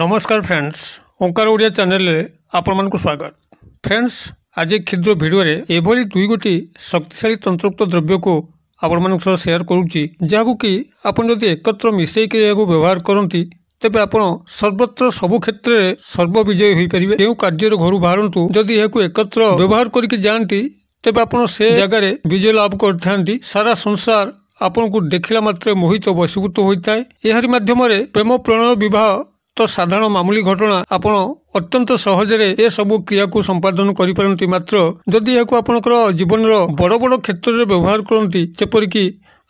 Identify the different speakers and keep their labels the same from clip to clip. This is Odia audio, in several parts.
Speaker 1: ନମସ୍କାର ଫ୍ରେଣ୍ଡସ୍ ଓଙ୍କାର ଓଡ଼ିଆ ଚ୍ୟାନେଲରେ ଆପଣମାନଙ୍କୁ ସ୍ୱାଗତ ଫ୍ରେଣ୍ଡସ୍ ଆଜି କ୍ଷୁଦ୍ର ଭିଡ଼ିଓରେ ଏଭଳି ଦୁଇ ଗୋଟି ଶକ୍ତିଶାଳୀ ତନ୍ତ୍ରଯୁକ୍ତ ଦ୍ରବ୍ୟକୁ ଆପଣମାନଙ୍କ ସହ ସେୟାର କରୁଛି ଯାହାକୁ କି ଆପଣ ଯଦି ଏକତ୍ର ମିଶାଇକି ଏହାକୁ ବ୍ୟବହାର କରନ୍ତି ତେବେ ଆପଣ ସର୍ବତ୍ର ସବୁ କ୍ଷେତ୍ରରେ ସର୍ବବିଜୟୀ ହୋଇପାରିବେ ଯେଉଁ କାର୍ଯ୍ୟରୁ ଘରୁ ବାହାରନ୍ତୁ ଯଦି ଏହାକୁ ଏକତ୍ର ବ୍ୟବହାର କରିକି ଯାଆନ୍ତି ତେବେ ଆପଣ ସେ ଜାଗାରେ ବିଜୟ ଲାଭ କରିଥାନ୍ତି ସାରା ସଂସାର ଆପଣଙ୍କୁ ଦେଖିଲା ମାତ୍ରେ ମୋହିତ ବଶୀଭୂତ ହୋଇଥାଏ ଏହାରି ମାଧ୍ୟମରେ ପ୍ରେମ ପ୍ରଣୟ ବିବାହ ସାଧାରଣ ମାମୁଲି ଘଟଣା ଆପଣ ଅତ୍ୟନ୍ତ ସହଜରେ ଏସବୁ କ୍ରିୟାକୁ ସମ୍ପାଦନ କରିପାରନ୍ତି ମାତ୍ର ଯଦି ଏହାକୁ ଆପଣଙ୍କର ଜୀବନର ବଡ଼ ବଡ଼ କ୍ଷେତ୍ରରେ ବ୍ୟବହାର କରନ୍ତି ଯେପରିକି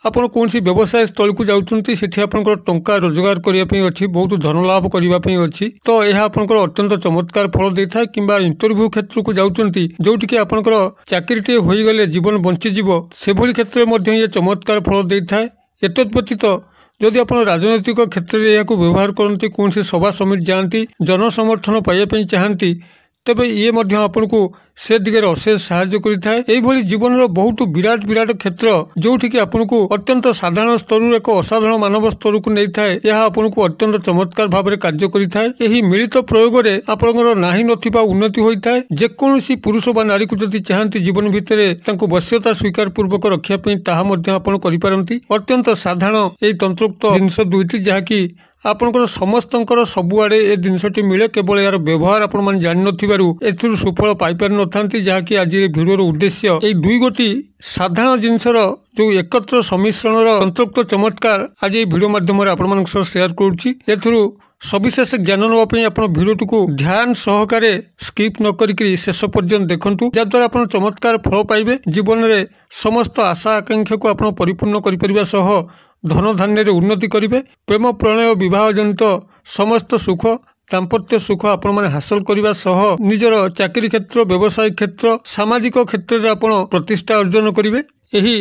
Speaker 1: ଆପଣ କୌଣସି ବ୍ୟବସାୟ ସ୍ଥଳୀକୁ ଯାଉଛନ୍ତି ସେଠି ଆପଣଙ୍କର ଟଙ୍କା ରୋଜଗାର କରିବା ପାଇଁ ଅଛି ବହୁତ ଧନ ଲାଭ କରିବା ପାଇଁ ଅଛି ତ ଏହା ଆପଣଙ୍କର ଅତ୍ୟନ୍ତ ଚମତ୍କାର ଫଳ ଦେଇଥାଏ କିମ୍ବା ଇଣ୍ଟରଭ୍ୟୁ କ୍ଷେତ୍ରକୁ ଯାଉଛନ୍ତି ଯେଉଁଠିକି ଆପଣଙ୍କର ଚାକିରିଟିଏ ହୋଇଗଲେ ଜୀବନ ବଞ୍ଚିଯିବ ସେଭଳି କ୍ଷେତ୍ରରେ ମଧ୍ୟ ଇଏ ଚମତ୍କାର ଫଳ ଦେଇଥାଏ ଏତତ୍ ବ୍ୟତୀତ ଯଦି ଆପଣ ରାଜନୈତିକ କ୍ଷେତ୍ରରେ ଏହାକୁ ବ୍ୟବହାର କରନ୍ତି କୌଣସି ସଭା ସମିତି ଯାଆନ୍ତି ଜନସମର୍ଥନ ପାଇବା ପାଇଁ ଚାହାନ୍ତି ତେବେ ଇଏ ମଧ୍ୟ ଆପଣଙ୍କୁ ସେ ଦିଗରେ ଅଶେଷ ସାହାଯ୍ୟ କରିଥାଏ ଏଇଭଳି ଜୀବନର ବହୁତ ବିରାଟ ବିରାଟ କ୍ଷେତ୍ର ଯୋଉଠିକି ଆପଣଙ୍କୁ ଅତ୍ୟନ୍ତ ସାଧାରଣ ସ୍ତରରୁ ଏକ ଅସାଧାରଣ ମାନବ ସ୍ତରକୁ ନେଇଥାଏ ଏହା ଆପଣଙ୍କୁ ଅତ୍ୟନ୍ତ ଚମତ୍କାର ଭାବରେ କାର୍ଯ୍ୟ କରିଥାଏ ଏହି ମିଳିତ ପ୍ରୟୋଗରେ ଆପଣଙ୍କର ନାହିଁ ନଥିବା ଉନ୍ନତି ହୋଇଥାଏ ଯେକୌଣସି ପୁରୁଷ ବା ନାରୀକୁ ଯଦି ଚାହାନ୍ତି ଜୀବନ ଭିତରେ ତାଙ୍କୁ ବଶ୍ୟତା ସ୍ୱୀକାର ପୂର୍ବକ ରଖିବା ପାଇଁ ତାହା ମଧ୍ୟ ଆପଣ କରିପାରନ୍ତି ଅତ୍ୟନ୍ତ ସାଧାରଣ ଏହି ତନ୍ତ୍ରୋକ୍ତ ଜିନିଷ ଦୁଇଟି ଯାହାକି ଆପଣଙ୍କର ସମସ୍ତଙ୍କର ସବୁଆଡ଼େ ଏ ଜିନିଷଟି ମିଳେ କେବଳ ଏହାର ବ୍ୟବହାର ଆପଣମାନେ ଜାଣିନଥିବାରୁ ଏଥିରୁ ସୁଫଳ ପାଇପାରିନଥାନ୍ତି ଯାହାକି ଆଜିର ଭିଡ଼ିଓର ଉଦ୍ଦେଶ୍ୟ ଏହି ଦୁଇ ଗୋଟି ସାଧାରଣ ଜିନିଷର ଯେଉଁ ଏକତ୍ର ସମିଶ୍ରଣର ସନ୍ତୃପ୍ତ ଚମତ୍କାର ଆଜି ଏହି ଭିଡ଼ିଓ ମାଧ୍ୟମରେ ଆପଣମାନଙ୍କ ସହ ସେୟାର କରୁଛି ଏଥିରୁ ସବିଶେଷ ଜ୍ଞାନ ନେବା ପାଇଁ ଆପଣ ଭିଡ଼ିଓଟିକୁ ଧ୍ୟାନ ସହକାରେ ସ୍କିପ୍ ନ କରିକି ଶେଷ ପର୍ଯ୍ୟନ୍ତ ଦେଖନ୍ତୁ ଯାହାଦ୍ୱାରା ଆପଣ ଚମତ୍କାର ଫଳ ପାଇବେ ଜୀବନରେ ସମସ୍ତ ଆଶା ଆକାଂକ୍ଷାକୁ ଆପଣ ପରିପୂର୍ଣ୍ଣ କରିପାରିବା ସହ ଧନଧାନ୍ୟରେ ଉନ୍ନତି କରିବେ ପ୍ରେମ ପ୍ରଣୟ ବିବାହ ଜନିତ ସମସ୍ତ ସୁଖ ଦାମ୍ପତ୍ୟ ସୁଖ ଆପଣମାନେ ହାସଲ କରିବା ସହ ନିଜର ଚାକିରି କ୍ଷେତ୍ର ବ୍ୟବସାୟ କ୍ଷେତ୍ର ସାମାଜିକ କ୍ଷେତ୍ରରେ ଆପଣ ପ୍ରତିଷ୍ଠା ଅର୍ଜନ କରିବେ ଏହି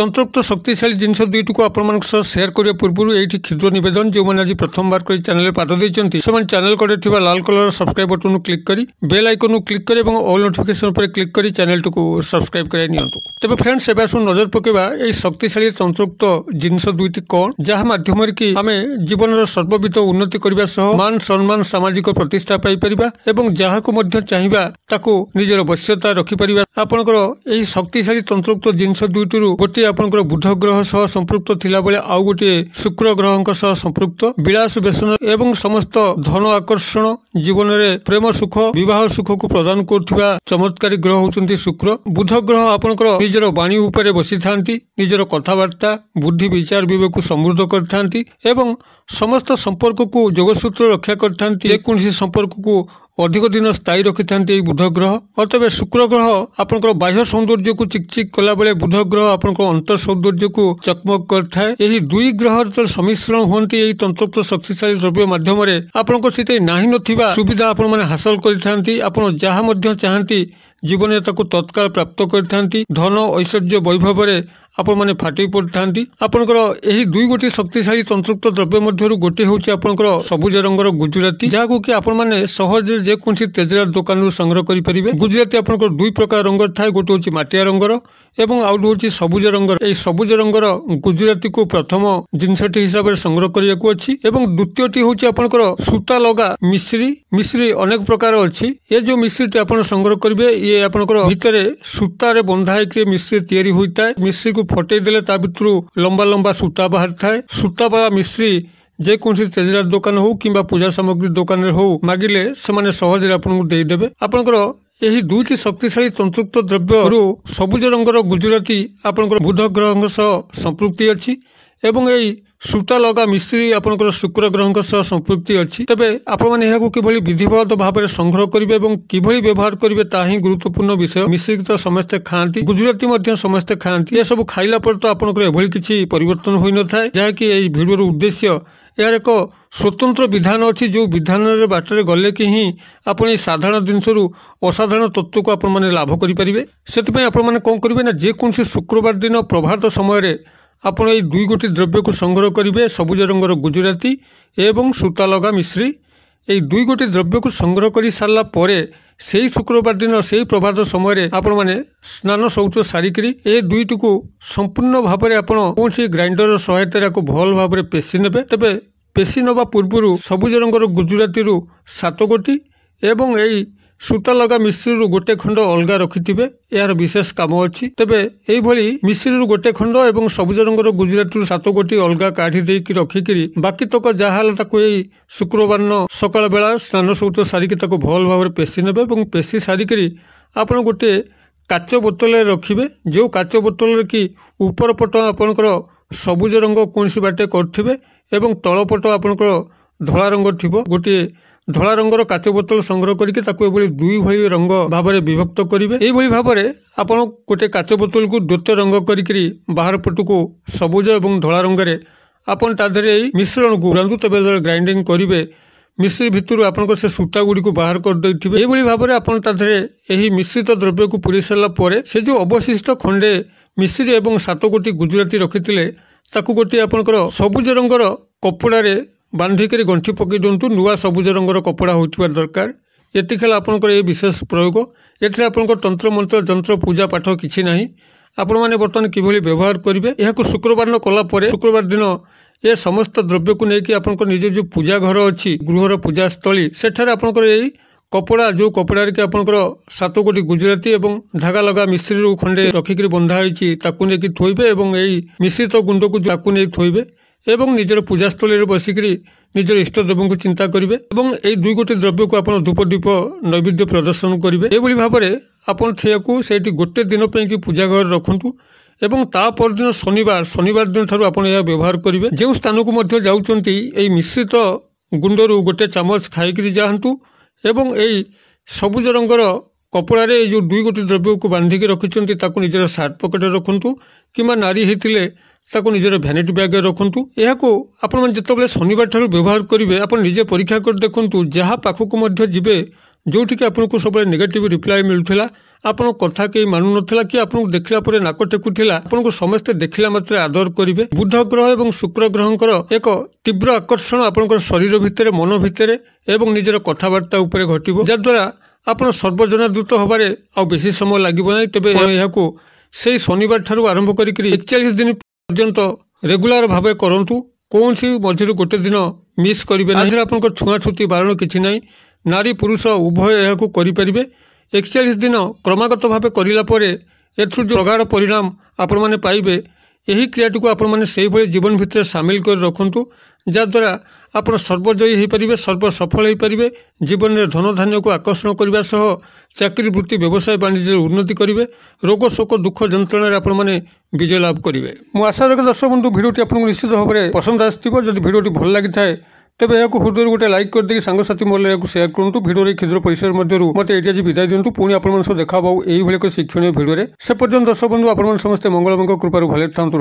Speaker 1: তন্ত্রোক্ত শক্তিশালী জিনিস দুইটিକୁ ଆପଣମାନଙ୍କ ସହ ସେୟାର କରିବା ପୂର୍ବରୁ ଏଇଠି କ୍ଷୁଦ୍ର ନିବେଦନ ଯେଉଁମାନେ ଆଜି ପ୍ରଥମବାର କରି ଚ୍ୟାନେଲରେ ପାଦ ଦେଇଛନ୍ତି ସେମାନେ ଚ୍ୟାନେଲ କଡ଼ରେ ଥିବା ଲାଲ କଲର ସବସ୍କ୍ରାଇବ ବଟନକୁ କ୍ଲିକ୍ କରି ବେଲ୍ ଆଇକନକୁ କ୍ଲିକ୍ କରି ଏବଂ ଅଲ୍ ନୋଟିଫିକେସନ ଉପରେ କ୍ଲିକ୍ କରି ଚ୍ୟାନେଲଟିକୁ ସବସ୍କ୍ରାଇବ କରାଇ ନିଅନ୍ତୁ ତେବେ ଫ୍ରେଣ୍ଡସ୍ ଏବେ ଆସୁ ନଜର ପକାଇବା ଏହି ଶକ୍ତିଶାଳୀ ତନ୍ତ୍ରୋକ୍ତ ଜିନିଷ ଦୁଇଟି କ'ଣ ଯାହା ମାଧ୍ୟମରେ କି ଆମେ ଜୀବନର ସର୍ବବିଧ ଉନ୍ନତି କରିବା ସହ ମାନ ସମ୍ମାନ ସାମାଜିକ ପ୍ରତିଷ୍ଠା ପାଇପାରିବା ଏବଂ ଯାହାକୁ ମଧ୍ୟ ଚାହିଁବା ତାକୁ ନିଜର ବଶ୍ୟତା ରଖିପାରିବା ଆପଣଙ୍କର ଏହି ଶକ୍ତିଶାଳୀ ତନ୍ତ୍ରୋକ୍ତ ଜିନିଷ ଦୁଇଟିରୁ ଗୋଟିଏ ଗୋଟିଏ ଆପଣଙ୍କର ବୁଧ ଗ୍ରହ ସହ ସମ୍ପୃକ୍ତ ଥିଲା ବେଳେ ଆଉ ଗୋଟିଏ ଶୁକ୍ର ଗ୍ରହଙ୍କ ସହ ସମ୍ପୃକ୍ତ ବିଳାସ ବେସନ ଏବଂ ସମସ୍ତ ଧନ ଆକର୍ଷଣ ଜୀବନରେ ପ୍ରେମ ସୁଖ ବିବାହ ସୁଖକୁ ପ୍ରଦାନ କରୁଥିବା ଚମତ୍କାରୀ ଗ୍ରହ ହେଉଛନ୍ତି ଶୁକ୍ର ବୁଧ ଗ୍ରହ ଆପଣଙ୍କର ନିଜର ବାଣୀ ଉପରେ ବସିଥାନ୍ତି ନିଜର କଥାବାର୍ତ୍ତା ବୁଦ୍ଧି ବିଚାର ବିବେକକୁ ସମୃଦ୍ଧ କରିଥାନ୍ତି ଏବଂ ସମସ୍ତ ସମ୍ପର୍କକୁ ଯୋଗସୂତ୍ର ରକ୍ଷା କରିଥାନ୍ତି ଯେକୌଣସି ସମ୍ପର୍କକୁ ଅଧିକ ଦିନ ସ୍ଥାୟୀ ରଖିଥାନ୍ତି ଏହି ବୁଧ ଗ୍ରହ ଅତଏବ ଶୁକ୍ର ଗ୍ରହ ଆପଣଙ୍କର ବାହ୍ୟ ସୌନ୍ଦର୍ଯ୍ୟକୁ ଚିକ୍ ଚିକ୍ କଲାବେଳେ ବୁଧ ଗ୍ରହ ଆପଣଙ୍କର ଅନ୍ତର ସୌନ୍ଦର୍ଯ୍ୟକୁ ଚକମକ କରିଥାଏ ଏହି ଦୁଇ ଗ୍ରହର ଯେତେବେଳେ ସମିଶ୍ରଣ ହୁଅନ୍ତି ଏହି ତନ୍ତ୍ରତ୍ୱ ଶକ୍ତିଶାଳୀ ଦ୍ରବ୍ୟ ମାଧ୍ୟମରେ ଆପଣଙ୍କ ସେଠି ନାହିଁ ନଥିବା ସୁବିଧା ଆପଣମାନେ ହାସଲ କରିଥାନ୍ତି ଆପଣ ଯାହା ମଧ୍ୟ ଚାହାନ୍ତି ଜୀବନରେ ତାକୁ ତତ୍କାଳ ପ୍ରାପ୍ତ କରିଥାନ୍ତି ଧନ ଐଶ୍ୱର୍ଯ୍ୟ ବୈଭବରେ ଆପଣମାନେ ଫାଟି ପଡ଼ିଥାନ୍ତି ଆପଣଙ୍କର ଏହି ଦୁଇ ଗୋଟି ଶକ୍ତିଶାଳୀ ତନ୍ତୁକ୍ତ ଦ୍ରବ୍ୟ ମଧ୍ୟରୁ ଗୋଟିଏ ହେଉଛି ଆପଣଙ୍କର ସବୁଜ ରଙ୍ଗର ଗୁଜୁରାତି ଯାହାକୁ କି ଆପଣମାନେ ସହଜରେ ଯେକୌଣସି ତେଜରାତ ଦୋକାନରୁ ସଂଗ୍ରହ କରିପାରିବେ ଗୁଜୁରାତି ଆପଣଙ୍କର ଦୁଇ ପ୍ରକାର ରଙ୍ଗର ଥାଏ ଗୋଟିଏ ହେଉଛି ମାଟିଆ ରଙ୍ଗର ଏବଂ ଆଉ ଗୋଟେ ହେଉଛି ସବୁଜ ରଙ୍ଗର ଏହି ସବୁଜ ରଙ୍ଗର ଗୁଜୁରାତିକୁ ପ୍ରଥମ ଜିନିଷଟି ହିସାବରେ ସଂଗ୍ରହ କରିବାକୁ ଅଛି ଏବଂ ଦ୍ୱିତୀୟଟି ହେଉଛି ଆପଣଙ୍କର ସୂତା ଲଗା ମିଶ୍ରି ମିଶ୍ରି ଅନେକ ପ୍ରକାର ଅଛି ଏ ଯେଉଁ ମିଶ୍ରିଟି ଆପଣ ସଂଗ୍ରହ କରିବେ ଇଏ ଆପଣଙ୍କର ଭିତରେ ସୂତାରେ ବନ୍ଧା ହେଇକି ମିଶ୍ରି ତିଆରି ହୋଇଥାଏ ମିଶ୍ରିକୁ ତାକୁ ଫଟେଇ ଦେଲେ ତା ଭିତରୁ ଲମ୍ବା ଲମ୍ବା ସୂତା ବାହାରିଥାଏ ସୂତା ବା ମିଶ୍ରି ଯେକୌଣସି ତେଜରାତ ଦୋକାନ ହଉ କିମ୍ବା ପୂଜା ସାମଗ୍ରୀ ଦୋକାନରେ ହଉ ମାଗିଲେ ସେମାନେ ସହଜରେ ଆପଣଙ୍କୁ ଦେଇଦେବେ ଆପଣଙ୍କର ଏହି ଦୁଇଟି ଶକ୍ତିଶାଳୀ ତନ୍ତୁକ୍ତ ଦ୍ରବ୍ୟରୁ ସବୁଜ ରଙ୍ଗର ଗୁଜୁରାତି ଆପଣଙ୍କର ବୁଧ ଗ୍ରହଙ୍କ ସହ ସମ୍ପୃକ୍ତି ଅଛି ଏବଂ ଏହି ସୂତା ଲଗା ମିଶ୍ରି ଆପଣଙ୍କର ଶୁକ୍ର ଗ୍ରହଙ୍କ ସହ ସମ୍ପୃକ୍ତି ଅଛି ତେବେ ଆପଣମାନେ ଏହାକୁ କିଭଳି ବିଧିବଦ୍ଧ ଭାବରେ ସଂଗ୍ରହ କରିବେ ଏବଂ କିଭଳି ବ୍ୟବହାର କରିବେ ତାହା ହିଁ ଗୁରୁତ୍ୱପୂର୍ଣ୍ଣ ବିଷୟ ମିଶ୍ରି ତ ସମସ୍ତେ ଖାଆନ୍ତି ଗୁଜୁରାତି ମଧ୍ୟ ସମସ୍ତେ ଖାଆନ୍ତି ଏସବୁ ଖାଇଲା ପରେ ତ ଆପଣଙ୍କର ଏଭଳି କିଛି ପରିବର୍ତ୍ତନ ହୋଇନଥାଏ ଯାହାକି ଏହି ଭିଡ଼ିଓର ଉଦ୍ଦେଶ୍ୟ ଏହାର ଏକ ସ୍ୱତନ୍ତ୍ର ବିଧାନ ଅଛି ଯେଉଁ ବିଧାନରେ ବାଟରେ ଗଲେ କି ହିଁ ଆପଣ ଏହି ସାଧାରଣ ଜିନିଷରୁ ଅସାଧାରଣ ତତ୍ତ୍ୱକୁ ଆପଣମାନେ ଲାଭ କରିପାରିବେ ସେଥିପାଇଁ ଆପଣମାନେ କ'ଣ କରିବେ ନା ଯେକୌଣସି ଶୁକ୍ରବାର ଦିନ ପ୍ରଭାତ ସମୟରେ ଆପଣ ଏଇ ଦୁଇ ଗୋଟି ଦ୍ରବ୍ୟକୁ ସଂଗ୍ରହ କରିବେ ସବୁଜ ରଙ୍ଗର ଗୁଜୁରାତି ଏବଂ ସୂତାଲଗା ମିଶ୍ରି ଏହି ଦୁଇ ଗୋଟି ଦ୍ରବ୍ୟକୁ ସଂଗ୍ରହ କରିସାରିଲା ପରେ ସେହି ଶୁକ୍ରବାର ଦିନ ସେହି ପ୍ରଭାତ ସମୟରେ ଆପଣମାନେ ସ୍ନାନ ଶୌଚ ସାରିକରି ଏ ଦୁଇଟିକୁ ସମ୍ପୂର୍ଣ୍ଣ ଭାବରେ ଆପଣ କୌଣସି ଗ୍ରାଇଣ୍ଡର ସହାୟତାରେ ଏହାକୁ ଭଲ ଭାବରେ ପେଶି ନେବେ ତେବେ ପେଶି ନେବା ପୂର୍ବରୁ ସବୁଜ ରଙ୍ଗର ଗୁଜୁରାତିରୁ ସାତ ଗୋଟି ଏବଂ ଏହି ସୂତାଲଗା ମିଶ୍ରିରୁ ଗୋଟେ ଖଣ୍ଡ ଅଲଗା ରଖିଥିବେ ଏହାର ବିଶେଷ କାମ ଅଛି ତେବେ ଏହିଭଳି ମିଶ୍ରିରୁ ଗୋଟେ ଖଣ୍ଡ ଏବଂ ସବୁଜ ରଙ୍ଗର ଗୁଜୁରାଟରୁ ସାତ ଗୋଟି ଅଲଗା କାଢ଼ି ଦେଇକି ରଖିକିରି ବାକି ତକ ଯାହା ହେଲା ତାକୁ ଏଇ ଶୁକ୍ରବାର ସକାଳ ବେଳା ସ୍ନାନ ସୌଚ ସାରିକି ତାକୁ ଭଲ ଭାବରେ ପେଶି ନେବେ ଏବଂ ପେଶି ସାରିକିରି ଆପଣ ଗୋଟିଏ କାଚ ବୋତଲରେ ରଖିବେ ଯେଉଁ କାଚ ବୋତଲରେ କି ଉପର ପଟ ଆପଣଙ୍କର ସବୁଜ ରଙ୍ଗ କୌଣସି ବାଟେ କରିଥିବେ ଏବଂ ତଳପଟ ଆପଣଙ୍କର ଧଳା ରଙ୍ଗ ଥିବ ଗୋଟିଏ ଧଳା ରଙ୍ଗର କାଚ ବୋତଲ ସଂଗ୍ରହ କରିକି ତାକୁ ଏଭଳି ଦୁଇ ଭଳି ରଙ୍ଗ ଭାବରେ ବିଭକ୍ତ କରିବେ ଏହିଭଳି ଭାବରେ ଆପଣ ଗୋଟିଏ କାଚ ବୋତଲକୁ ଦ୍ୱିତୀୟ ରଙ୍ଗ କରିକିରି ବାହାର ପଟୁକୁ ସବୁଜ ଏବଂ ଧଳା ରଙ୍ଗରେ ଆପଣ ତା ଦେହରେ ଏହି ମିଶ୍ରଣକୁ ଉଡ଼ାନ୍ତୁ ତେବେ ଗ୍ରାଇଣ୍ଡିଂ କରିବେ ମିଶ୍ରି ଭିତରୁ ଆପଣଙ୍କର ସେ ସୂତା ଗୁଡ଼ିକୁ ବାହାର କରିଦେଇଥିବେ ଏହିଭଳି ଭାବରେ ଆପଣ ତା ଦେହରେ ଏହି ମିଶ୍ରିତ ଦ୍ରବ୍ୟକୁ ପୁରେଇ ସାରିଲା ପରେ ସେ ଯେଉଁ ଅବଶିଷ୍ଟ ଖଣ୍ଡେ ମିଶ୍ରି ଏବଂ ସାତ ଗୋଟି ଗୁଜୁରାତି ରଖିଥିଲେ ତାକୁ ଗୋଟିଏ ଆପଣଙ୍କର ସବୁଜ ରଙ୍ଗର କପଡ଼ାରେ ବାନ୍ଧିକରି ଗଣ୍ଠି ପକାଇ ଦିଅନ୍ତୁ ନୂଆ ସବୁଜ ରଙ୍ଗର କପଡ଼ା ହୋଇଥିବା ଦରକାର ଏତିକି ହେଲା ଆପଣଙ୍କର ଏହି ବିଶେଷ ପ୍ରୟୋଗ ଏଥିରେ ଆପଣଙ୍କ ତନ୍ତ୍ରମନ୍ତ୍ର ଯନ୍ତ୍ର ପୂଜାପାଠ କିଛି ନାହିଁ ଆପଣମାନେ ବର୍ତ୍ତମାନ କିଭଳି ବ୍ୟବହାର କରିବେ ଏହାକୁ ଶୁକ୍ରବାର ଦିନ କଲା ପରେ ଶୁକ୍ରବାର ଦିନ ଏ ସମସ୍ତ ଦ୍ରବ୍ୟକୁ ନେଇକି ଆପଣଙ୍କ ନିଜ ଯେଉଁ ପୂଜା ଘର ଅଛି ଗୃହର ପୂଜାସ୍ଥଳୀ ସେଠାରେ ଆପଣଙ୍କର ଏଇ କପଡ଼ା ଯେଉଁ କପଡ଼ାରେ କି ଆପଣଙ୍କର ସାତ କୋଟି ଗୁଜୁରାତି ଏବଂ ଧାଗା ଲଗା ମିଶ୍ରିରୁ ଖଣ୍ଡେ ରଖିକିରି ବନ୍ଧା ହେଇଛି ତାକୁ ନେଇକି ଥୋଇବେ ଏବଂ ଏଇ ମିଶ୍ରିତ ଗୁଣ୍ଡକୁ ତାକୁ ନେଇକି ଥୋଇବେ ଏବଂ ନିଜର ପୂଜାସ୍ଥଳୀରେ ବସିକରି ନିଜର ଇଷ୍ଟଦେବଙ୍କୁ ଚିନ୍ତା କରିବେ ଏବଂ ଏହି ଦୁଇ ଗୋଟି ଦ୍ରବ୍ୟକୁ ଆପଣ ଧୂପ ଦୀପ ନୈବେଦ୍ୟ ପ୍ରଦର୍ଶନ କରିବେ ଏଭଳି ଭାବରେ ଆପଣ ସେୟାକୁ ସେଇଠି ଗୋଟିଏ ଦିନ ପାଇଁକି ପୂଜା ଘରେ ରଖନ୍ତୁ ଏବଂ ତା ପରଦିନ ଶନିବାର ଶନିବାର ଦିନଠାରୁ ଆପଣ ଏହା ବ୍ୟବହାର କରିବେ ଯେଉଁ ସ୍ଥାନକୁ ମଧ୍ୟ ଯାଉଛନ୍ତି ଏହି ମିଶ୍ରିତ ଗୁଣ୍ଡରୁ ଗୋଟିଏ ଚାମଚ ଖାଇକରି ଯାଆନ୍ତୁ ଏବଂ ଏହି ସବୁଜ ରଙ୍ଗର କପଡ଼ାରେ ଏଇ ଯେଉଁ ଦୁଇ ଗୋଟି ଦ୍ରବ୍ୟକୁ ବାନ୍ଧିକି ରଖିଛନ୍ତି ତାକୁ ନିଜର ସାର୍ଟ ପକେଟରେ ରଖନ୍ତୁ କିମ୍ବା ନାରୀ ହୋଇଥିଲେ ତାକୁ ନିଜର ଭ୍ୟାନିଟି ବ୍ୟାଗ୍ରେ ରଖନ୍ତୁ ଏହାକୁ ଆପଣମାନେ ଯେତେବେଳେ ଶନିବାର ଠାରୁ ବ୍ୟବହାର କରିବେ ଆପଣ ନିଜେ ପରୀକ୍ଷା କରି ଦେଖନ୍ତୁ ଯାହା ପାଖକୁ ମଧ୍ୟ ଯିବେ ଯେଉଁଠିକି ଆପଣଙ୍କୁ ସବୁବେଳେ ନେଗେଟିଭ୍ ରିପ୍ଲାଏ ମିଳୁଥିଲା ଆପଣଙ୍କ କଥା କେହି ମାନୁନଥିଲା କି ଆପଣଙ୍କୁ ଦେଖିଲା ପରେ ନାକ ଟେକୁଥିଲା ଆପଣଙ୍କୁ ସମସ୍ତେ ଦେଖିଲା ମାତ୍ରେ ଆଦର କରିବେ ବୁଦ୍ଧ ଗ୍ରହ ଏବଂ ଶୁକ୍ର ଗ୍ରହଙ୍କର ଏକ ତୀବ୍ର ଆକର୍ଷଣ ଆପଣଙ୍କର ଶରୀର ଭିତରେ ମନ ଭିତରେ ଏବଂ ନିଜର କଥାବାର୍ତ୍ତା ଉପରେ ଘଟିବ ଯାହାଦ୍ୱାରା ଆପଣ ସର୍ବଜନାଦୃତ ହେବାରେ ଆଉ ବେଶୀ ସମୟ ଲାଗିବ ନାହିଁ ତେବେ ଏହାକୁ ସେହି ଶନିବାର ଠାରୁ ଆରମ୍ଭ କରିକି ଏକଚାଳିଶ ଦିନ ପର୍ଯ୍ୟନ୍ତ ରେଗୁଲାର ଭାବେ କରନ୍ତୁ କୌଣସି ମଝିରୁ ଗୋଟେ ଦିନ ମିସ୍ କରିବେ ନାହିଁ ଏଥିରେ ଆପଣଙ୍କ ଛୁଆଁଛୁତି ବାରଣ କିଛି ନାହିଁ ନାରୀ ପୁରୁଷ ଉଭୟ ଏହାକୁ କରିପାରିବେ ଏକଚାଳିଶ ଦିନ କ୍ରମାଗତ ଭାବେ କରିଲା ପରେ ଏଥିରୁ ଯେଉଁ ପ୍ରଗାଢ଼ ପରିଣାମ ଆପଣମାନେ ପାଇବେ ଏହି କ୍ରିୟାଟିକୁ ଆପଣମାନେ ସେହିଭଳି ଜୀବନ ଭିତରେ ସାମିଲ କରି ରଖନ୍ତୁ ଯାହାଦ୍ୱାରା ଆପଣ ସର୍ବଜୟୀ ହୋଇପାରିବେ ସର୍ବସଫଳ ହୋଇପାରିବେ ଜୀବନରେ ଧନଧାନ୍ୟକୁ ଆକର୍ଷଣ କରିବା ସହ ଚାକିରି ବୃତ୍ତି ବ୍ୟବସାୟ ବାଣିଜ୍ୟରେ ଉନ୍ନତି କରିବେ ରୋଗ ଶୋକ ଦୁଃଖ ଯନ୍ତ୍ରଣାରେ ଆପଣମାନେ ବିଜୟ ଲାଭ କରିବେ ମୁଁ ଆଶା ରଖେ ଦର୍ଶକ ବନ୍ଧୁ ଭିଡ଼ିଓଟି ଆପଣଙ୍କୁ ନିଶ୍ଚିତ ଭାବରେ ପସନ୍ଦ ଆସିଥିବ ଯଦି ଭିଡ଼ିଓଟି ଭଲ ଲାଗିଥାଏ ᱛᱮᱵᱮ ᱟᱠᱚ ᱦᱩᱫᱩᱨ ᱜᱩᱴᱟ ᱞᱟᱭᱤᱠ ᱠᱚᱨ ᱫᱤ ᱥᱟંગ ᱥᱟᱛᱤ ᱢᱚᱞᱚᱭ ᱠᱚ ᱥᱮᱭᱟᱨ ᱠᱚᱱ ᱛᱩ ᱵᱤᱰᱤᱭᱚ ᱨᱮ ᱠᱷᱮᱫᱨ ᱯᱚᱭᱥᱟᱨ ᱢᱟᱫᱫᱨᱩ ᱢᱟᱛᱮ ᱮᱴᱟᱜ ᱡᱮ ᱵᱤᱫᱟᱭ ᱫᱤᱱᱛᱩ ᱯᱩᱱᱤ ᱟᱯᱱᱚᱢ ᱥᱚ ᱫᱮᱠᱷᱟᱣ ᱵᱟᱹᱣ ᱮᱭᱤ ᱵᱷᱟᱞᱮ ᱠᱚ ᱥᱤᱠᱷᱰᱱᱤᱭᱚ ᱵᱤᱰᱤᱭᱚ ᱨᱮ ᱥᱮ ᱯᱚᱨᱡᱚᱱᱛᱚ ᱥᱚ ᱵᱚᱱᱫᱩ ᱟᱯᱱᱚᱢ ᱥᱚᱢᱥᱛᱮ ᱢᱚᱝᱜᱚᱞᱚᱵᱚᱱᱜ ᱠᱚ ᱠᱨᱩᱯᱟ ᱨᱮ ᱵᱷᱟᱞᱮ ᱛᱟᱦᱚᱱᱛᱩ